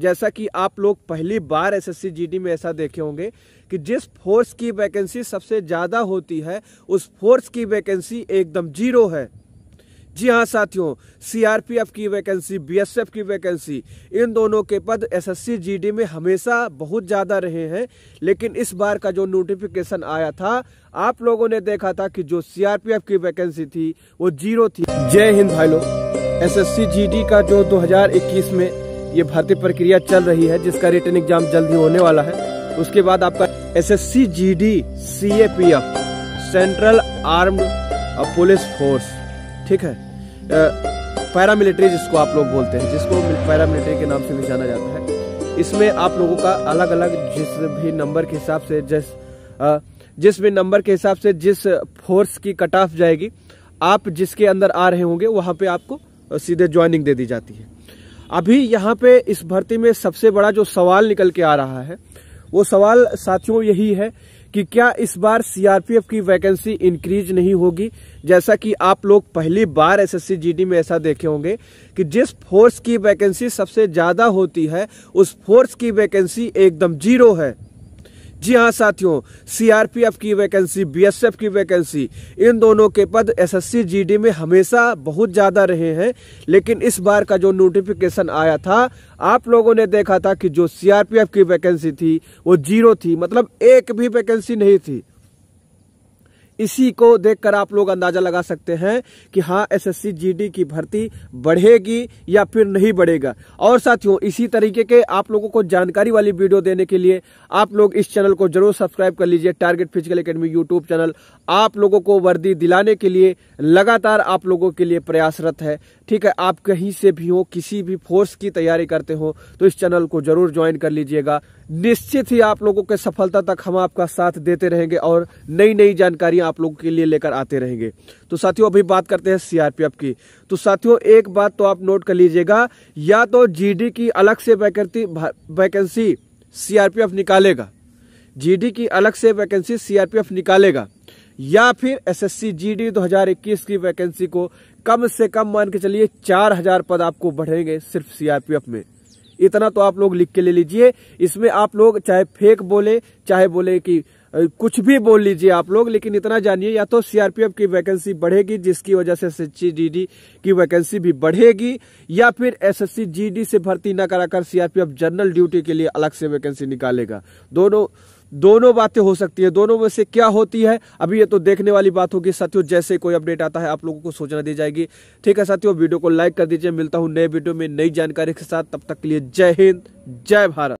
जैसा कि आप लोग पहली बार एसएससी जीडी में ऐसा देखे होंगे कि जिस फोर्स की वैकेंसी सबसे ज़्यादा होती है उस फोर्स की वैकेंसी एकदम जीरो है जी हाँ साथियों सीआरपीएफ की वैकेंसी बीएसएफ की वैकेंसी इन दोनों के पद एसएससी जीडी में हमेशा बहुत ज़्यादा रहे हैं लेकिन इस बार का जो नोटिफिकेशन आया था आप लोगों ने देखा था कि जो सीआरपीएफ की वैकेंसी थी वो जीरो थी जय हिंद भाई लोग एस एस का जो 2021 में ये भर्ती प्रक्रिया चल रही है जिसका रिटर्न एग्जाम जल्द ही होने वाला है उसके बाद आपका S S C G D C A P F central arm police force ठीक है पैरामिलिट्री जिसको आप लोग बोलते हैं जिसको पैरामिलिट्री के नाम से भी जाना जाता है इसमें आप लोगों का अलग अलग जिस भी नंबर के हिसाब से जिस जिस भी नंबर के हिसाब से जिस फोर्स की कट ऑफ जाएगी आप जिसके अंदर आ रहे होंगे वहां पे आपको सीधे ज्वाइनिंग दे दी जाती है अभी यहाँ पे इस भर्ती में सबसे बड़ा जो सवाल निकल के आ रहा है वो सवाल साथियों यही है कि क्या इस बार सीआरपीएफ की वैकेंसी इंक्रीज नहीं होगी जैसा कि आप लोग पहली बार एसएससी जीडी में ऐसा देखे होंगे कि जिस फोर्स की वैकेंसी सबसे ज़्यादा होती है उस फोर्स की वैकेंसी एकदम जीरो है जी हाँ साथियों सीआरपीएफ की वैकेंसी बीएसएफ की वैकेंसी इन दोनों के पद एसएससी जीडी में हमेशा बहुत ज़्यादा रहे हैं लेकिन इस बार का जो नोटिफिकेशन आया था आप लोगों ने देखा था कि जो सीआरपीएफ की वैकेंसी थी वो जीरो थी मतलब एक भी वैकेंसी नहीं थी इसी को देखकर आप लोग अंदाजा लगा सकते हैं कि हाँ एसएससी जीडी की भर्ती बढ़ेगी या फिर नहीं बढ़ेगा और साथियों इसी तरीके के आप लोगों को जानकारी वाली वीडियो देने के लिए आप लोग इस चैनल को जरूर सब्सक्राइब कर लीजिए target physical academy YouTube channel आप लोगों को वर्दी दिलाने के लिए लगातार आप लोगों के लिए प्रयासरत है ठीक है आप कहीं से भी हो किसी भी फोर्स की तैयारी करते हो तो इस चैनल को जरूर ज्वाइन कर लीजिएगा निश्चित ही आप लोगों के सफलता तक हम आपका साथ देते रहेंगे और नई नई जानकारियां आप लोगों के लिए लेकर आते रहेंगे तो साथियों अभी बात करते हैं सीआरपीएफ की तो साथियों एक बात तो आप नोट कर लीजिएगा या तो जीडी की अलग से वैकेंसी सीआरपीएफ निकालेगा जीडी की अलग से वैकेंसी सीआरपीएफ निकालेगा या फिर एसएससी जीडी 2021 की वैकेंसी को कम से कम मान के चलिए चार पद आपको बढ़ेंगे सिर्फ सीआरपीएफ में इतना तो आप लोग लिख के ले लीजिए इसमें आप लोग चाहे फेक बोले चाहे बोले कि कुछ भी बोल लीजिए आप लोग लेकिन इतना जानिए या तो सीआरपीएफ की वैकेंसी बढ़ेगी जिसकी वजह से एसएससी जीडी की वैकेंसी भी बढ़ेगी या फिर एसएससी जीडी से भर्ती न कराकर सीआरपीएफ जनरल ड्यूटी के लिए अलग से वैकेंसी निकालेगा दोनों दोनों बातें हो सकती है दोनों में से क्या होती है अभी ये तो देखने वाली बात होगी साथियों जैसे कोई अपडेट आता है आप लोगों को सूचना दी जाएगी ठीक है साथियों वीडियो को लाइक कर दीजिए मिलता हूं नए वीडियो में नई जानकारी के साथ तब तक के लिए जय हिंद जय भारत